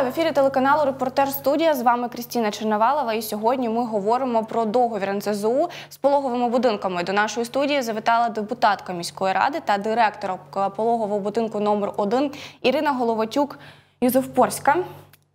Вітаю в ефірі телеканалу Репортер Студія. З вами Крістіна Черновалова. І сьогодні ми говоримо про договір НСЗУ з пологовими будинками. До нашої студії завітала депутатка міської ради та директора пологового будинку номер 1 Ірина Головатюк Юзовпорська.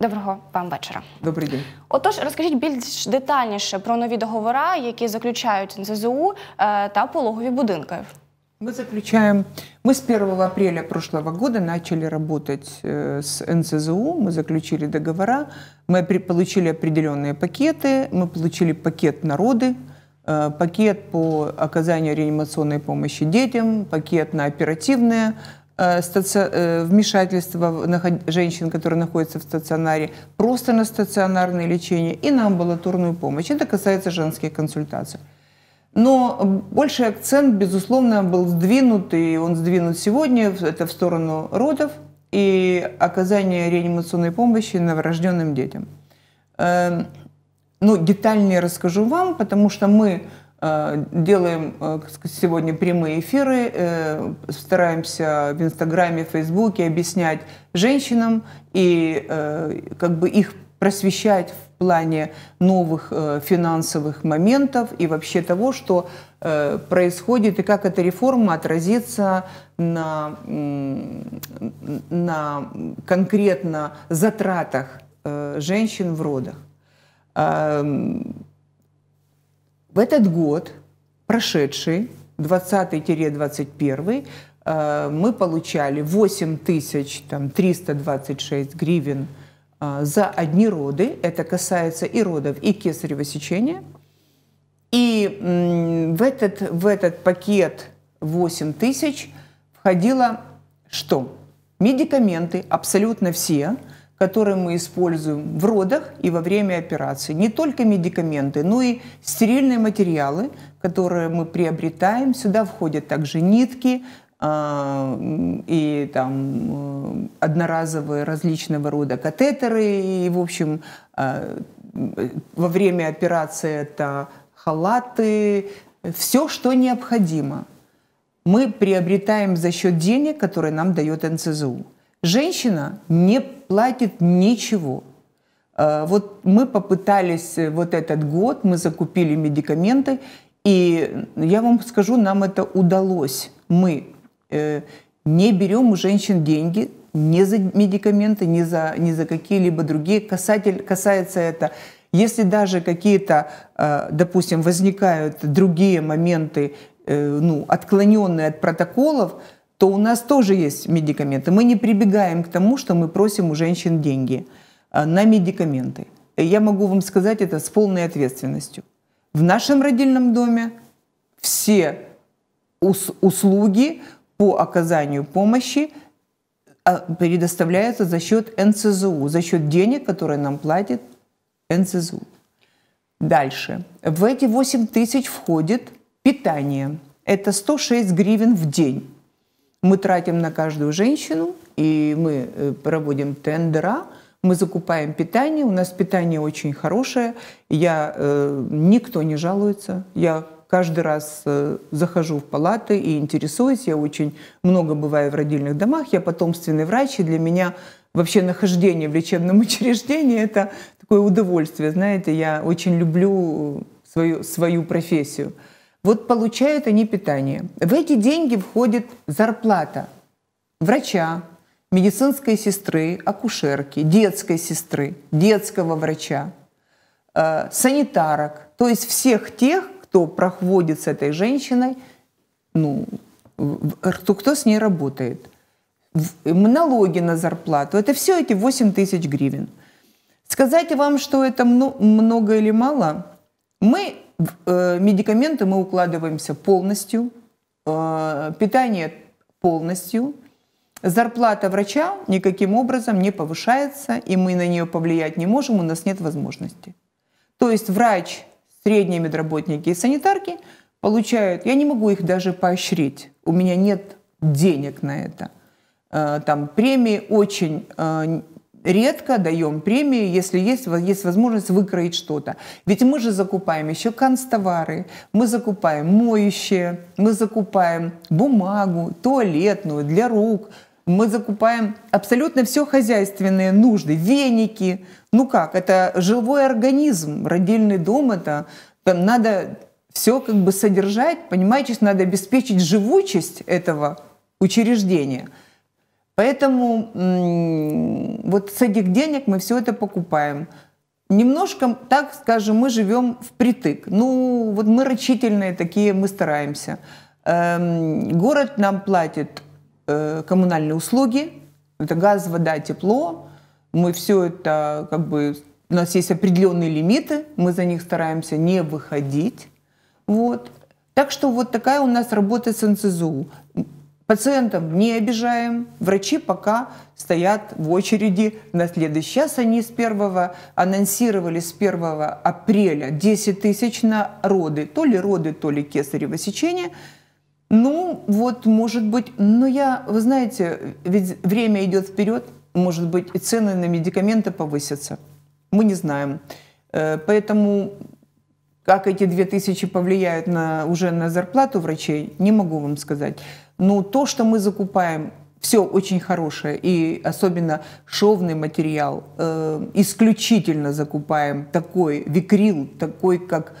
Доброго вам вечора. Добрий день. Отож, розкажіть більш детальніше про нові договори, які заключають НСЗУ е, та пологові будинки. Мы заключаем, мы с 1 апреля прошлого года начали работать э, с НСЗУ, мы заключили договора, мы получили определенные пакеты, мы получили пакет «Народы», э, пакет по оказанию реанимационной помощи детям, пакет на оперативное э, вмешательство женщин, которые находятся в стационаре, просто на стационарное лечение и на амбулаторную помощь. Это касается женских консультаций. Но больший акцент, безусловно, был сдвинут, и он сдвинут сегодня, это в сторону родов и оказания реанимационной помощи новорожденным детям. Эм, но ну, детальнее расскажу вам, потому что мы э, делаем э, сегодня прямые эфиры, э, стараемся в Инстаграме, Фейсбуке объяснять женщинам и как бы их просвещать в плане новых э, финансовых моментов и вообще того, что э, происходит и как эта реформа отразится на, на конкретно затратах э, женщин в родах. Эм, в этот год, прошедший, 20-21, э, мы получали 8326 гривен – а, за одни роды, это касается и родов, и кесарево сечения. И в этот, в этот пакет 8 тысяч входило что? Медикаменты, абсолютно все, которые мы используем в родах и во время операции. Не только медикаменты, но и стерильные материалы, которые мы приобретаем. Сюда входят также нитки, а, и там э, одноразовые различного рода катетеры, и, в общем, э, во время операции это халаты, все, что необходимо, мы приобретаем за счет денег, которые нам дает НСЗУ. Женщина не платит ничего. Э, вот мы попытались вот этот год, мы закупили медикаменты, и я вам скажу, нам это удалось. Мы Э, не берем у женщин деньги не за медикаменты, не за, не за какие-либо другие. Касатель, касается это, если даже какие-то, э, допустим, возникают другие моменты, э, ну, отклоненные от протоколов, то у нас тоже есть медикаменты. Мы не прибегаем к тому, что мы просим у женщин деньги на медикаменты. Я могу вам сказать это с полной ответственностью. В нашем родильном доме все услуги, по оказанию помощи а, предоставляется за счет НСЗУ за счет денег, которые нам платит НСЗУ. Дальше. В эти 8 тысяч входит питание. Это 106 гривен в день. Мы тратим на каждую женщину, и мы э, проводим тендера, мы закупаем питание, у нас питание очень хорошее, я, э, никто не жалуется, я каждый раз э, захожу в палаты и интересуюсь. Я очень много бываю в родильных домах. Я потомственный врач, и для меня вообще нахождение в лечебном учреждении – это такое удовольствие. Знаете, я очень люблю э, свою, свою профессию. Вот получают они питание. В эти деньги входит зарплата врача, медицинской сестры, акушерки, детской сестры, детского врача, э, санитарок, то есть всех тех, кто проходит с этой женщиной, ну, кто, кто с ней работает. Налоги на зарплату. Это все эти 8 тысяч гривен. Сказать вам, что это много или мало, мы э, медикаменты мы укладываемся полностью, э, питание полностью, зарплата врача никаким образом не повышается, и мы на нее повлиять не можем, у нас нет возможности. То есть врач средние медработники и санитарки получают, я не могу их даже поощрить, у меня нет денег на это. Э, там премии очень э, редко даем премии, если есть, есть возможность выкроить что-то. Ведь мы же закупаем еще канцтовары, мы закупаем моющие, мы закупаем бумагу, туалетную для рук, мы закупаем абсолютно все хозяйственные нужды, веники. Ну как, это живой организм, родильный дом, это там надо все как бы содержать, понимаете, надо обеспечить живучесть этого учреждения. Поэтому вот с этих денег мы все это покупаем. Немножко, так скажем, мы живем впритык. Ну, вот мы рачительные такие, мы стараемся. Эм, город нам платит Э, коммунальные услуги, это газ, вода, тепло. Мы все это как бы у нас есть определенные лимиты, мы за них стараемся не выходить. Вот. Так что вот такая у нас работа с НСЗУ. Пациентов не обижаем, врачи пока стоят в очереди на следующий сейчас Они с первого анонсировали с 1 апреля 10 тысяч на роды, то ли роды, то ли кесарево сечение – ну, вот, может быть, но я, вы знаете, ведь время идет вперед, может быть, и цены на медикаменты повысятся. Мы не знаем. Э, поэтому как эти две тысячи повлияют на, уже на зарплату врачей, не могу вам сказать. Но то, что мы закупаем, все очень хорошее. И особенно шовный материал. Э, исключительно закупаем такой викрил, такой как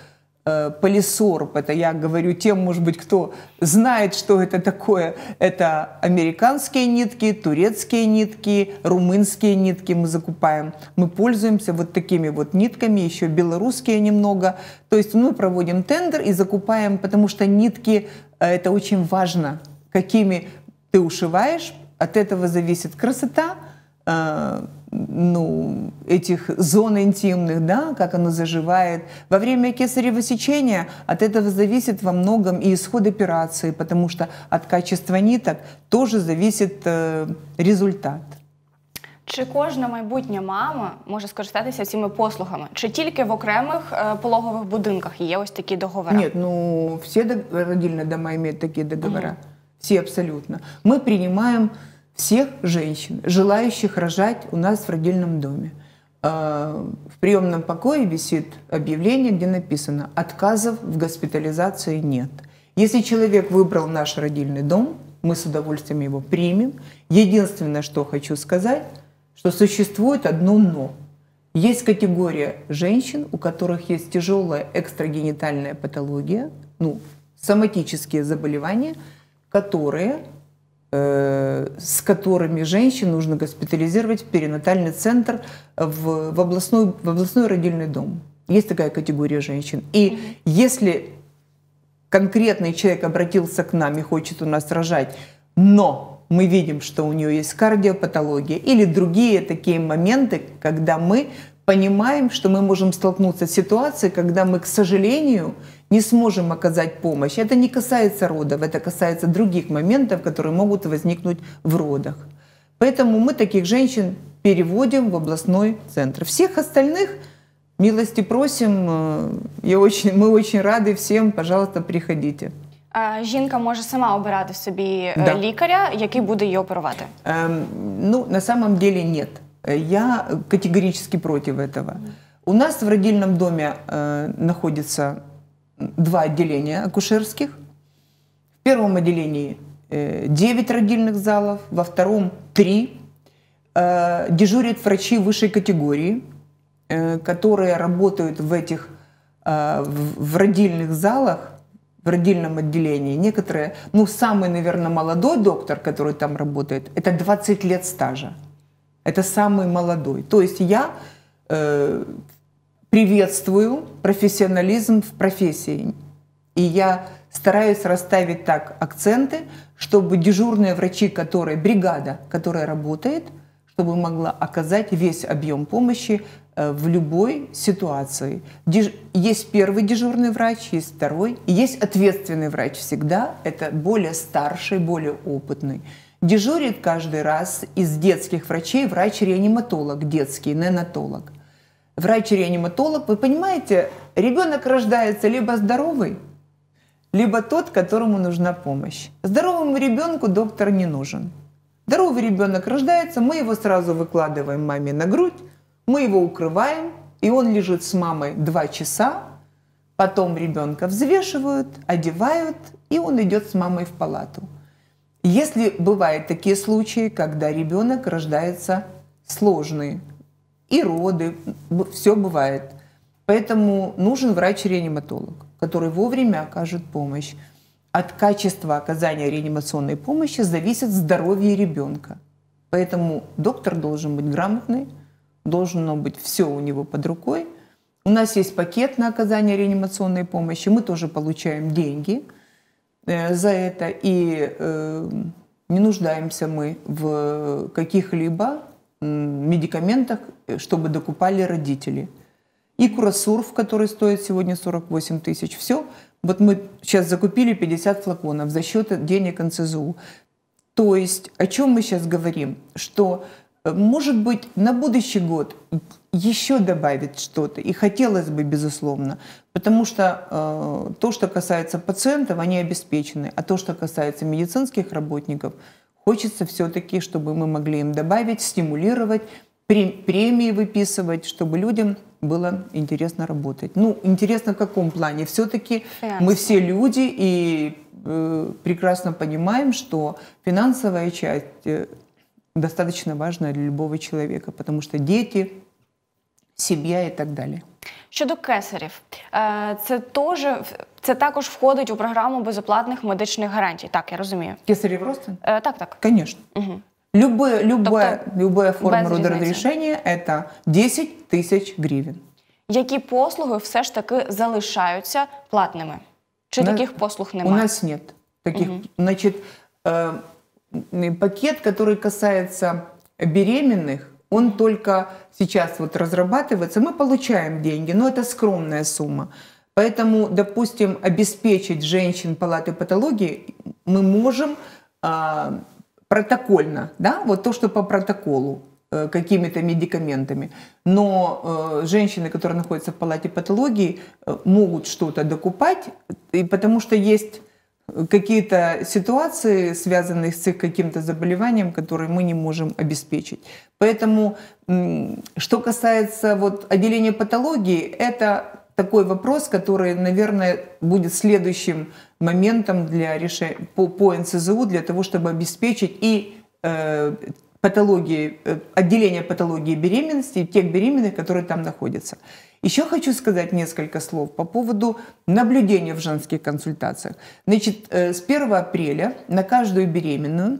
Э, полисорб. Это я говорю тем, может быть, кто знает, что это такое. Это американские нитки, турецкие нитки, румынские нитки мы закупаем. Мы пользуемся вот такими вот нитками, еще белорусские немного. То есть мы проводим тендер и закупаем, потому что нитки э, – это очень важно, какими ты ушиваешь. От этого зависит красота, э, ну, этих зон интимных, да, как оно заживает. Во время кесарево сечения от этого зависит во многом и исход операции, потому что от качества ниток тоже зависит э, результат. Чи кожна майбутня мама може скористатися цими послугами? Чи тільки в окремих е, пологових будинках є ось такі договори? Ні, ну все дог... родильные дома имеют такие договора. Угу. Все абсолютно. Мы принимаем всех женщин, желающих рожать у нас в родильном доме. А, в приемном покое висит объявление, где написано «Отказов в госпитализации нет». Если человек выбрал наш родильный дом, мы с удовольствием его примем. Единственное, что хочу сказать, что существует одно «но». Есть категория женщин, у которых есть тяжелая экстрагенитальная патология, ну, соматические заболевания, которые Э, с которыми женщин нужно госпитализировать в перинатальный центр, в, в, областной, в областной родильный дом. Есть такая категория женщин. И угу. если конкретный человек обратился к нам и хочет у нас рожать, но мы видим, что у нее есть кардиопатология или другие такие моменты, когда мы понимаем, что мы можем столкнуться с ситуацией, когда мы, к сожалению, не сможем оказать помощь. Это не касается родов, это касается других моментов, которые могут возникнуть в родах. Поэтому мы таких женщин переводим в областной центр. Всех остальных милости просим. Э, я очень, мы очень рады всем. Пожалуйста, приходите. А жінка може сама обирати собі да. лікаря, який буде її оперувати. Ем, ну на самом деле нет. Э, я категорически против этого. У нас в родильном доме э, находится два отделения акушерских. В первом отделении э, 9 родильных залов, во втором 3. Э, дежурят врачи высшей категории, э, которые работают в этих э, в, в родильных залах в родильном отделении. Некоторые, ну, самый, наверное, молодой доктор, который там работает, это 20 лет стажа. Это самый молодой. То есть я э, приветствую профессионализм в профессии. И я стараюсь расставить так акценты, чтобы дежурные врачи, которые, бригада, которая работает, чтобы могла оказать весь объем помощи э, в любой ситуации. Деж... Есть первый дежурный врач, есть второй, есть ответственный врач всегда. Это более старший, более опытный. Дежурит каждый раз из детских врачей врач-реаниматолог, детский неонатолог. Врач-реаниматолог, вы понимаете, ребенок рождается либо здоровый, либо тот, которому нужна помощь. Здоровому ребенку доктор не нужен. Здоровый ребенок рождается, мы его сразу выкладываем маме на грудь, мы его укрываем, и он лежит с мамой два часа, потом ребенка взвешивают, одевают, и он идет с мамой в палату. Если бывают такие случаи, когда ребенок рождается сложный, и роды, все бывает. Поэтому нужен врач-реаниматолог, который вовремя окажет помощь. От качества оказания реанимационной помощи зависит здоровье ребенка. Поэтому доктор должен быть грамотный, должно быть все у него под рукой. У нас есть пакет на оказание реанимационной помощи, мы тоже получаем деньги – Э, за это, и э, не нуждаемся мы в каких-либо медикаментах, э, чтобы докупали родители. И Курасурф, который стоит сегодня 48 тысяч, все. Вот мы сейчас закупили 50 флаконов за счет денег НСЗУ. То есть о чем мы сейчас говорим? Что может быть, на будущий год еще добавить что-то. И хотелось бы, безусловно. Потому что э, то, что касается пациентов, они обеспечены. А то, что касается медицинских работников, хочется все-таки, чтобы мы могли им добавить, стимулировать, премии выписывать, чтобы людям было интересно работать. Ну, интересно в каком плане? Все-таки мы все люди и э, прекрасно понимаем, что финансовая часть э, достаточно важно для любого человека, потому что дети, сім'я і так далі. Щодо кесарів, е, це теж це також входить у програму безоплатних медичних гарантій. Так, я розумію. Кесарів ростин? Е, так, так. Звісно. Угу. Любая, тобто, любая форма родорозрішення – это 10 тисяч гривень. Які послуги все ж таки залишаються платними? Чи у таких послуг немає? У нас нет. Таких, угу. Значить, е, пакет, который касается беременных, он только сейчас вот разрабатывается. Мы получаем деньги, но это скромная сумма. Поэтому, допустим, обеспечить женщин палаты патологии мы можем а, протокольно, да, вот то, что по протоколу э, какими-то медикаментами. Но а, женщины, которые находятся в палате патологии, а, могут что-то докупать, и потому что есть какие-то ситуации, связанные с их каким-то заболеванием, которые мы не можем обеспечить. Поэтому, что касается вот отделения патологии, это такой вопрос, который, наверное, будет следующим моментом для решения по, по НСЗУ для того, чтобы обеспечить и э, патологии, э, отделения патологии беременности, тех беременных, которые там находятся. Еще хочу сказать несколько слов по поводу наблюдения в женских консультациях. Значит, э, с 1 апреля на каждую беременную,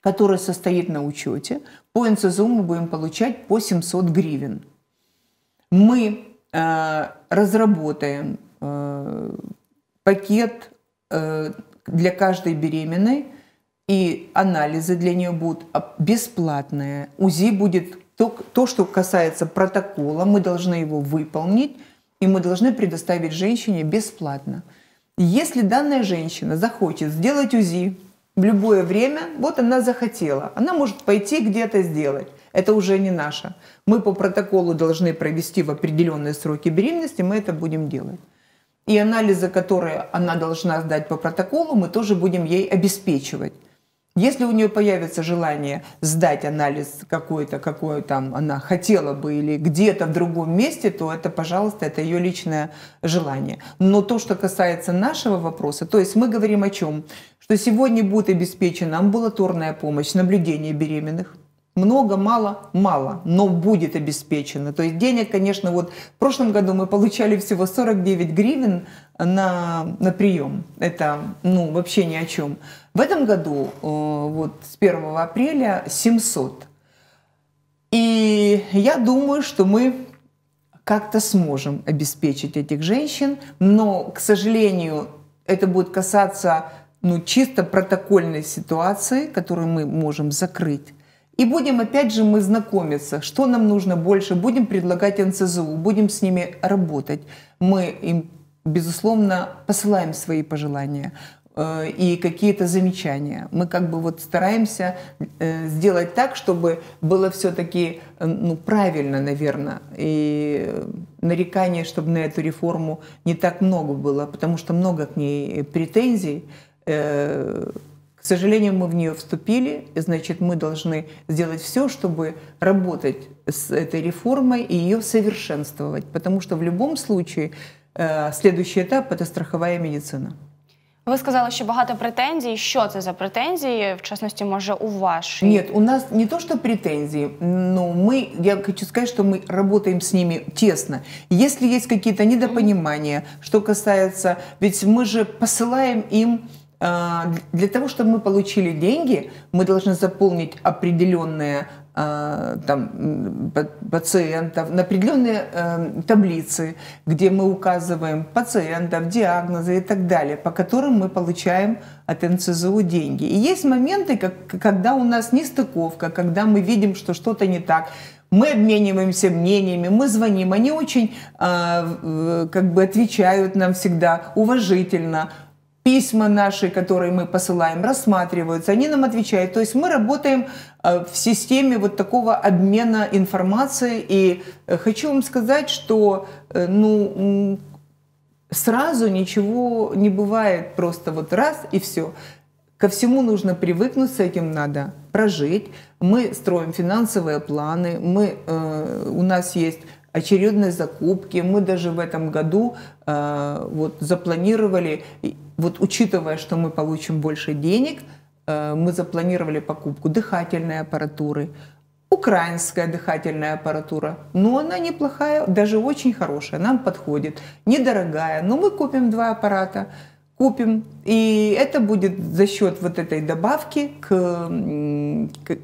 которая состоит на учете, по НСЗУ мы будем получать по 700 гривен. Мы э, разработаем пакет для каждой беременной – и анализы для нее будут бесплатные. УЗИ будет то, то, что касается протокола, мы должны его выполнить, и мы должны предоставить женщине бесплатно. Если данная женщина захочет сделать УЗИ в любое время, вот она захотела, она может пойти где-то сделать. Это уже не наше. Мы по протоколу должны провести в определенные сроки беременности, мы это будем делать. И анализы, которые она должна сдать по протоколу, мы тоже будем ей обеспечивать. Если у нее появится желание сдать анализ какой-то, какой там она хотела бы или где-то в другом месте, то это, пожалуйста, это ее личное желание. Но то, что касается нашего вопроса, то есть мы говорим о чем? Что сегодня будет обеспечена амбулаторная помощь, наблюдение беременных, много, мало, мало, но будет обеспечено. То есть денег, конечно, вот в прошлом году мы получали всего 49 гривен на, на прием. Это, ну, вообще ни о чем. В этом году, э, вот с 1 апреля, 700. И я думаю, что мы как-то сможем обеспечить этих женщин, но, к сожалению, это будет касаться ну, чисто протокольной ситуации, которую мы можем закрыть. И будем, опять же, мы знакомиться, что нам нужно больше, будем предлагать НСЗУ, будем с ними работать. Мы им, безусловно, посылаем свои пожелания. Э, и какие-то замечания. Мы как бы вот стараемся э, сделать так, чтобы было все-таки э, ну, правильно, наверное, и нареканий, чтобы на эту реформу не так много было, потому что много к ней претензий. К сожалению, мы в нее вступили, значит, мы должны сделать все, чтобы работать с этой реформой и ее совершенствовать, потому что в любом случае следующий этап – это страховая медицина. Вы сказали, що багато претензій. Що це за претензії? В частности, може, у вашей? Нет, у нас не то, что претензии, ну, но мы, я хочу сказать, что мы работаем с ними тесно. Если есть какие-то недопонимания, что касается, ведь мы же посылаем им а, для того, чтобы мы получили деньги, мы должны заполнить определенные а, там, пациентов, на определенные эм, таблицы, где мы указываем пациентов, диагнозы и так далее, по которым мы получаем от НЦЗУ деньги. И есть моменты, как, когда у нас нестыковка, когда мы видим, что что-то не так, мы обмениваемся мнениями, мы звоним, они очень э, как бы отвечают нам всегда уважительно, письма наши, которые мы посылаем, рассматриваются, они нам отвечают. То есть мы работаем э, в системе вот такого обмена информацией. И э, хочу вам сказать, что э, ну, сразу ничего не бывает, просто вот раз и все. Ко всему нужно привыкнуть, с этим надо прожить. Мы строим финансовые планы, мы, э, у нас есть очередные закупки. Мы даже в этом году э, вот, запланировали вот учитывая, что мы получим больше денег, э, мы запланировали покупку дыхательной аппаратуры, украинская дыхательная аппаратура, но она неплохая, даже очень хорошая, нам подходит, недорогая, но мы купим два аппарата, купим, и это будет за счет вот этой добавки к, к,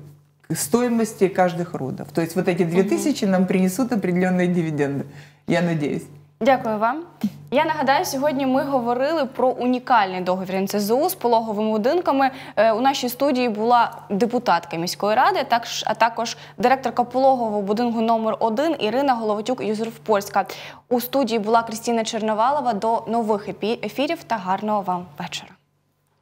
стоимости каждых родов. То есть вот эти 2000 угу. нам принесут определенные дивиденды, я надеюсь. Дякую вам. Я нагадаю, сьогодні ми говорили про унікальний договір НЦЗУ з пологовими будинками. Е, у нашій студії була депутатка міської ради, а також директорка пологового будинку номер 1 Ірина Головатюк Юзурфпольська У студії була Крістіна Черновалова. До нових ефірів та гарного вам вечора.